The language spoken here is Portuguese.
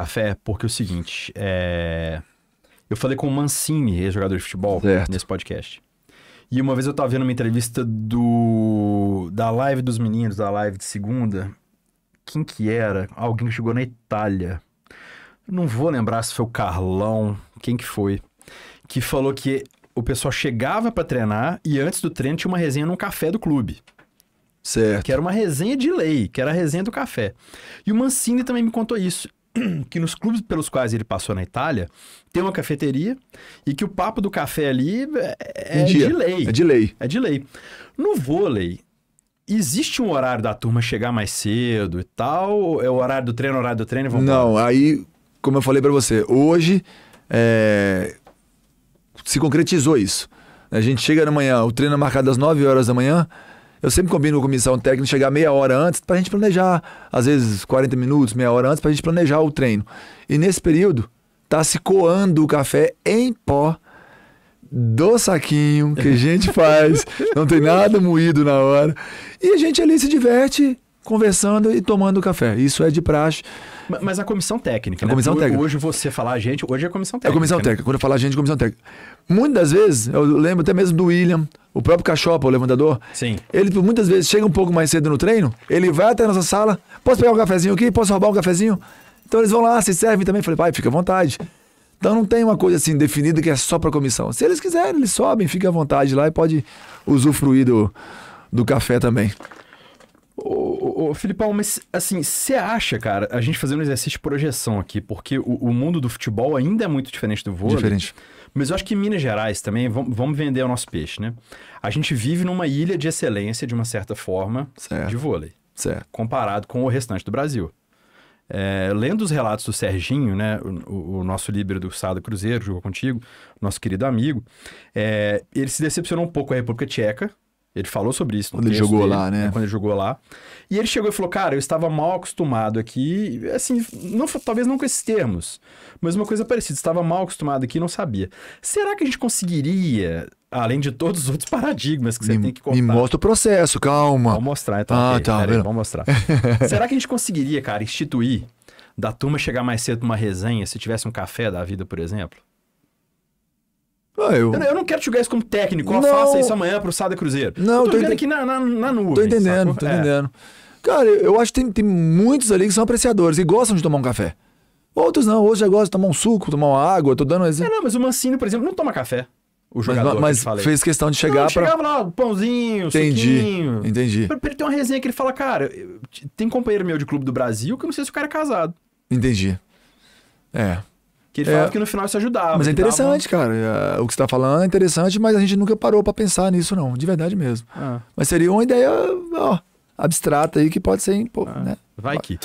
café, porque é o seguinte, é... eu falei com o Mancini, ex-jogador de futebol, certo. nesse podcast. E uma vez eu tava vendo uma entrevista do da live dos meninos, da live de segunda. Quem que era? Alguém que chegou na Itália. Não vou lembrar se foi o Carlão, quem que foi, que falou que o pessoal chegava para treinar e antes do treino tinha uma resenha num café do clube. Certo. Que era uma resenha de lei, que era a resenha do café. E o Mancini também me contou isso. que nos clubes pelos quais ele passou na Itália, tem uma cafeteria e que o papo do café ali é, é de lei. É de lei. É de lei. No vôlei, existe um horário da turma chegar mais cedo e tal? É o horário do treino, horário do treino? Vamos Não, aí, como eu falei para você, hoje é... se concretizou isso. A gente chega na manhã, o treino é marcado às 9 horas da manhã, eu sempre combino com a comissão técnica chegar meia hora antes para a gente planejar, às vezes 40 minutos, meia hora antes, para a gente planejar o treino. E nesse período, tá se coando o café em pó do saquinho que a gente faz, não tem nada moído na hora. E a gente ali se diverte, conversando e tomando café. Isso é de praxe. Mas a comissão técnica, a né? comissão técnica. Hoje você falar a gente, hoje é a é comissão técnica. É a comissão né? técnica. Quando eu falar a gente, é a comissão técnica. Muitas vezes, eu lembro até mesmo do William, o próprio Cachopa, o levantador. Sim. Ele muitas vezes chega um pouco mais cedo no treino, ele vai até a nossa sala, posso pegar um cafezinho aqui? Posso roubar um cafezinho? Então eles vão lá, se servem também. falei, pai, fica à vontade. Então não tem uma coisa assim definida que é só para comissão. Se eles quiserem, eles sobem, fica à vontade lá e pode usufruir do, do café também. O Ô, Filipão, mas assim, você acha, cara, a gente fazendo um exercício de projeção aqui, porque o, o, mundo do futebol ainda é muito diferente do vôlei. Diferente. Mas eu acho que em Minas Gerais também, vamos, vamos vender o nosso peixe, né? A gente vive numa ilha de excelência, de uma certa forma, certo. de vôlei. Certo. Comparado com o restante do Brasil. É, lendo os relatos do Serginho, né, o, o nosso líder do Sado Cruzeiro, jogou contigo, nosso querido amigo, é, ele se decepcionou um pouco com a República Tcheca, ele falou sobre isso. Quando ele jogou dele, lá, né? né? Quando ele jogou lá. E ele chegou e falou: Cara, eu estava mal acostumado aqui. Assim, não, talvez não com esses termos, mas uma coisa parecida. Estava mal acostumado aqui e não sabia. Será que a gente conseguiria, além de todos os outros paradigmas que você me, tem que contar? Me mostra o processo, calma. Vamos mostrar, então. Ah, tá. beleza. vamos mostrar. Será que a gente conseguiria, cara, instituir da turma chegar mais cedo numa resenha, se tivesse um café da vida, por exemplo? Ah, eu... eu... não quero te julgar isso como técnico. Não... Faça isso amanhã pro Sada Cruzeiro. Não, eu tô, tô aqui na, na, na nuvem. Tô entendendo, tô é. entendendo. Cara, eu acho que tem, tem muitos ali que são apreciadores e gostam de tomar um café. Outros não, outros já gostam de tomar um suco, tomar uma água, tô dando um exemplo. É, não, mas o Mancino por exemplo, não toma café. O jogador mas, mas que fez questão de chegar para chegava lá, pãozinho, entendi, suquinho. Entendi. Pra, pra ele ter uma resenha que ele fala, cara, tem companheiro meu de clube do Brasil que eu não sei se o cara é casado. Entendi. É. Que ele é, falava que no final se ajudava. Mas é interessante, dava... cara. É, o que você tá falando é interessante, mas a gente nunca parou para pensar nisso, não. De verdade mesmo. Ah. Mas seria uma ideia ó, abstrata aí que pode ser... Pô, ah. né? Vai que...